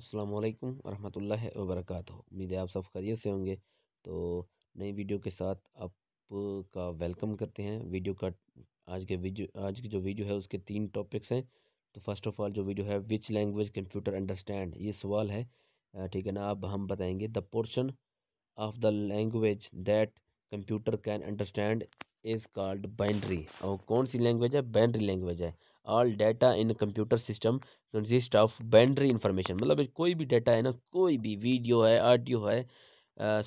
अस्सलाम वालेकुम रहमतुल्लाह वबरकत उम्मीद है आप सब खैरियत से होंगे तो नई वीडियो के साथ आपका वेलकम करते हैं वीडियो का आज के वीडियो आज की जो वीडियो है उसके तीन टॉपिक्स हैं तो फर्स्ट ऑफ ऑल जो वीडियो है विच लैंग्वेज कंप्यूटर अंडरस्टैंड ये सवाल है ठीक है ना अब हम बताएंगे the portion of the language that computer can understand is called binary और कौन सी लैंग्वेज है बाइंड्री लैंग्वेज है all data in computer system consist of binary information मतलब कोई भी डाटा है ना कोई भी वीडियो है ऑडियो है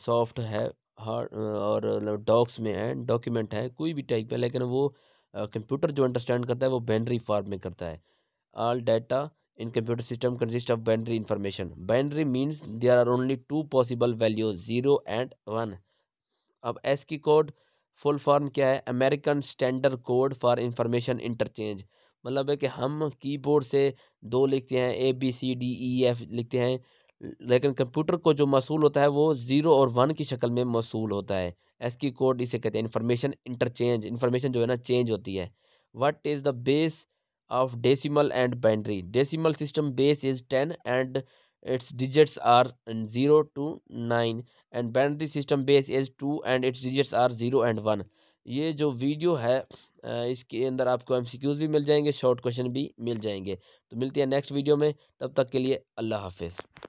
सॉफ्ट है हार्ड और डॉक्स मतलब में है डॉक्यूमेंट है कोई भी टाइप है लेकिन वो कंप्यूटर जो अंडरस्टैंड करता है वो बाइंड्री फॉर्म में करता है all data in computer system consist of binary information binary means there are only two possible values zero and one अब ASCII code full form क्या है American standard code for information interchange मतलब है कि हम keyboard से दो लिखते हैं A B C D E F लिखते हैं लेकिन कंप्यूटर को जो मसूल होता है वो ज़ीरो और वन की शक्ल में मौसूल होता है एस की कोड इसे कहते हैं इन्फॉर्मेशन इंटरचेंज इंफॉर्मेशन जो है ना चेंज होती है what is the base of decimal and binary decimal system base is ten and its digits are 0 to 9 and binary system base is 2 and its digits are 0 and 1 ये जो video है इसके अंदर आपको एम भी मिल जाएंगे शॉर्ट क्वेश्चन भी मिल जाएंगे तो मिलती है नेक्स्ट वीडियो में तब तक के लिए अल्लाह हाफिज़